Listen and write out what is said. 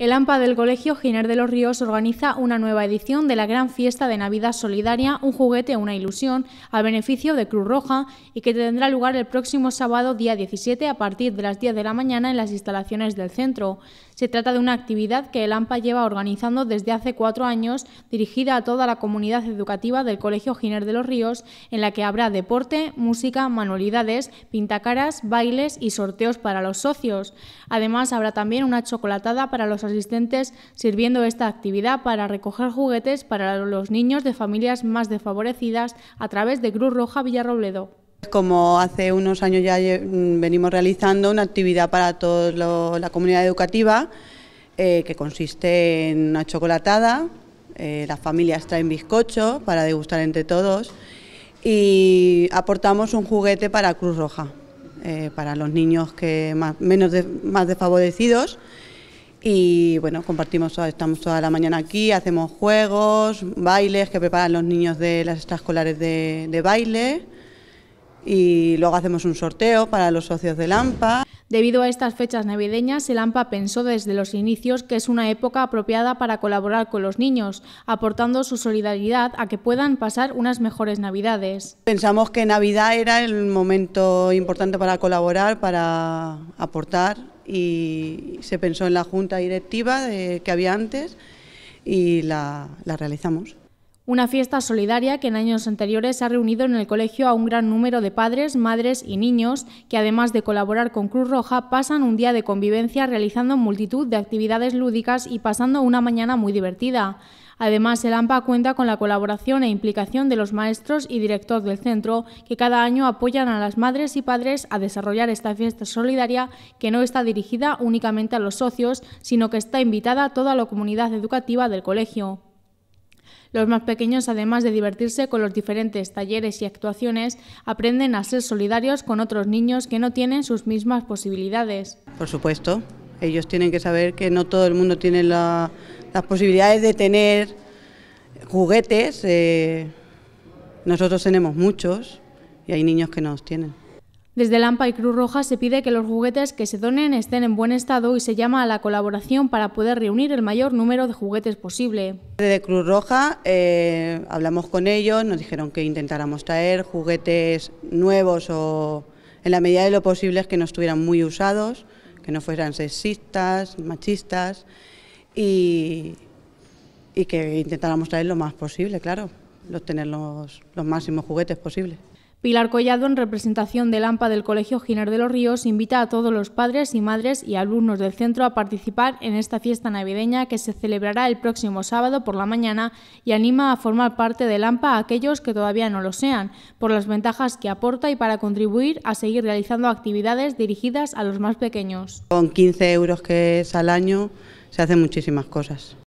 El AMPA del Colegio Giner de los Ríos organiza una nueva edición de la gran fiesta de Navidad Solidaria, un juguete, una ilusión, a beneficio de Cruz Roja y que tendrá lugar el próximo sábado día 17 a partir de las 10 de la mañana en las instalaciones del centro. Se trata de una actividad que el AMPA lleva organizando desde hace cuatro años, dirigida a toda la comunidad educativa del Colegio Giner de los Ríos, en la que habrá deporte, música, manualidades, pintacaras, bailes y sorteos para los socios. Además, habrá también una chocolatada para los asistentes sirviendo esta actividad para recoger juguetes para los niños de familias más desfavorecidas a través de Cruz Roja Villarrobledo. Como hace unos años ya venimos realizando una actividad para toda la comunidad educativa eh, que consiste en una chocolatada, eh, las familias traen bizcocho para degustar entre todos y aportamos un juguete para Cruz Roja, eh, para los niños que menos más desfavorecidos y bueno, compartimos, estamos toda la mañana aquí, hacemos juegos, bailes que preparan los niños de las extraescolares de, baile y luego hacemos un sorteo para los socios del AMPA. Debido a estas fechas navideñas, el AMPA pensó desde los inicios que es una época apropiada para colaborar con los niños, aportando su solidaridad a que puedan pasar unas mejores Navidades. Pensamos que Navidad era el momento importante para colaborar, para aportar y se pensó en la junta directiva que había antes y la, la realizamos. Una fiesta solidaria que en años anteriores ha reunido en el colegio a un gran número de padres, madres y niños que además de colaborar con Cruz Roja pasan un día de convivencia realizando multitud de actividades lúdicas y pasando una mañana muy divertida. Además, el AMPA cuenta con la colaboración e implicación de los maestros y directores del centro, que cada año apoyan a las madres y padres a desarrollar esta fiesta solidaria que no está dirigida únicamente a los socios, sino que está invitada a toda la comunidad educativa del colegio. Los más pequeños, además de divertirse con los diferentes talleres y actuaciones, aprenden a ser solidarios con otros niños que no tienen sus mismas posibilidades. Por supuesto, ellos tienen que saber que no todo el mundo tiene las posibilidades de tener juguetes. Eh, nosotros tenemos muchos y hay niños que no los tienen. Desde Lampa y Cruz Roja se pide que los juguetes que se donen estén en buen estado y se llama a la colaboración para poder reunir el mayor número de juguetes posible. Desde Cruz Roja eh, hablamos con ellos, nos dijeron que intentáramos traer juguetes nuevos o en la medida de lo posible que no estuvieran muy usados, que no fueran sexistas, machistas y, que intentáramos traer lo más posible, claro, los, tener los, los máximos juguetes posibles. Pilar Collado, en representación del AMPA del Colegio Giner de los Ríos, invita a todos los padres y madres y alumnos del centro a participar en esta fiesta navideña que se celebrará el próximo sábado por la mañana y anima a formar parte del AMPA a aquellos que todavía no lo sean, por las ventajas que aporta y para contribuir a seguir realizando actividades dirigidas a los más pequeños. Con 15 euros que es al año se hacen muchísimas cosas.